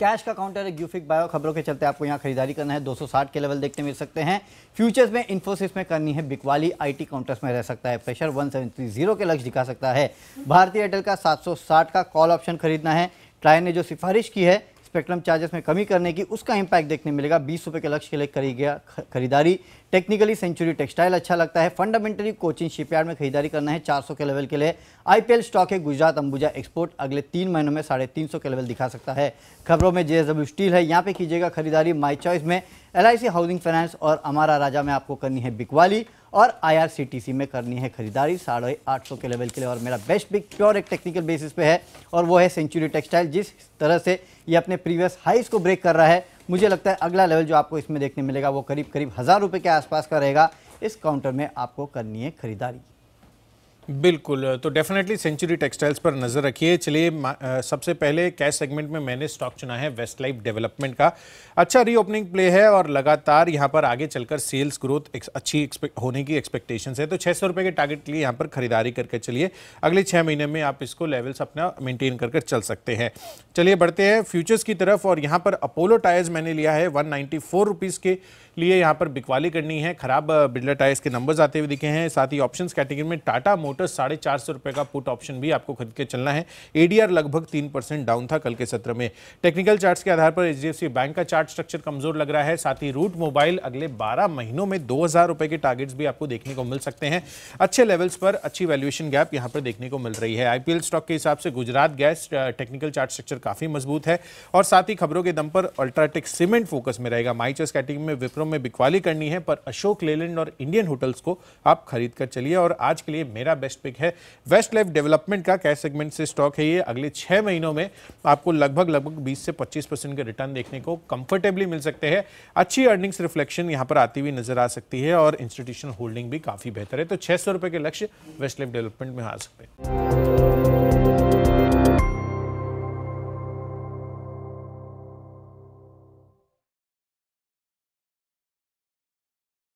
cash का counter है Gufic bio खबरों के चलते आपको यहाँ खरीदारी करना है 260 के लेवल देखते मिल सकते हैं फ्यूचर्स में इन्फोसिस में करनी है बिकवाली आईटी काउंटर्स में रह सकता है प्रेशर 170 के लक्ष्य दिखा सकता है भारतीय एयरटेल का 760 का कॉल ऑप्शन खरीदना है ट्राई ने जो सिफारिश की है स्पेक्ट्रम चार्जेस में कमी करने की उसका इम्पैक्ट देखने मिलेगा बीस रुपये के लक्ष्य के लिए करी गया खरीदारी टेक्निकली सेंचुरी टेक्सटाइल अच्छा लगता है फंडामेंटली कोचिंग शिपयार्ड में खरीदारी करना है चार सौ के लेवल के लिए आईपीएल स्टॉक है गुजरात अंबुजा एक्सपोर्ट अगले तीन महीनों में साढ़े तीन सौ के लेवल दिखा सकता है खबरों में जेएसडब्ल्यू स्टील है यहाँ पे कीजिएगा खरीदारी माई चॉइस में एल हाउसिंग फाइनेंस और अमारा राजा में आपको करनी है बिकवाली और आईआरसीटीसी में करनी है खरीदारी साढ़े आठ सौ के लेवल के लिए और मेरा बेस्ट बिग प्योर एक टेक्निकल बेसिस पे है और वो है सेंचुरी टेक्सटाइल जिस तरह से ये अपने प्रीवियस हाइस को ब्रेक कर रहा है मुझे लगता है अगला लेवल जो आपको इसमें देखने मिलेगा वो करीब करीब हज़ार रुपये के आसपास का रहेगा इस काउंटर में आपको करनी है खरीदारी बिल्कुल तो डेफिनेटली सेंचुरी टेक्सटाइल्स पर नज़र रखिए चलिए सबसे पहले कैश सेगमेंट में मैंने स्टॉक चुना है वेस्ट लाइफ डेवलपमेंट का अच्छा रीओपनिंग प्ले है और लगातार यहाँ पर आगे चलकर सेल्स ग्रोथ एक, अच्छी होने की एक्सपेक्टेशन है तो छः सौ के टारगेट के लिए यहाँ पर खरीदारी करके चलिए अगले छः महीने में आप इसको लेवल्स अपना मेनटेन करके चल सकते हैं चलिए बढ़ते हैं फ्यूचर्स की तरफ और यहाँ पर अपोलो टायर्स मैंने लिया है वन नाइन्टी के लिए यहाँ पर बिकवाली करनी है खराब बिल्डर टायर्स के नंबर्स आते हुए दिखे हैं साथ ही ऑप्शन कैटेगरी में टाटा मोटर काउंटर साढ़े चार सौ रुपए का पुट ऑप्शन भी आपको खरीद के चलना है एडीआर लगभग तीन परसेंट डाउन था कल के सत्र में टेक्निकल चार्ट्स के आधार पर एच बैंक का चार्ट स्ट्रक्चर कमजोर लग रहा है साथ ही रूट मोबाइल अगले बारह महीनों में दो रुपए के टारगेट्स भी आपको देखने को मिल सकते हैं अच्छे लेवल्स पर अच्छी वैल्यूएशन गैप यहाँ पर देखने को मिल रही है आईपीएल स्टॉक के हिसाब से Gujarat gas technical chart structure काफी मजबूत है और साथ ही खबरों के दम पर अल्ट्राटेक सीमेंट फोकस में रहेगा माइचर्स कैटेगरी में विप्रो में बिकवाली करनी है पर अशोक लेलैंड और इंडियन होटल्स को आप खरीद कर चलिए और आज के लिए मेरा बेस्ट पिक है वेस्ट लाइफ डेवलपमेंट का कैश सेगमेंट से स्टॉक है ये अगले छः महीनों में आपको लगभग लगभग 20 से 25 परसेंट के रिटर्न देखने को कंफर्टेबली मिल सकते हैं अच्छी अर्निंग्स रिफ्लेक्शन यहाँ पर आती हुई नजर आ सकती है और इंस्टीट्यूशन होल्डिंग भी काफ़ी बेहतर है तो छः के लक्ष्य वेस्ट लाइफ डेवलपमेंट में आ सकते हैं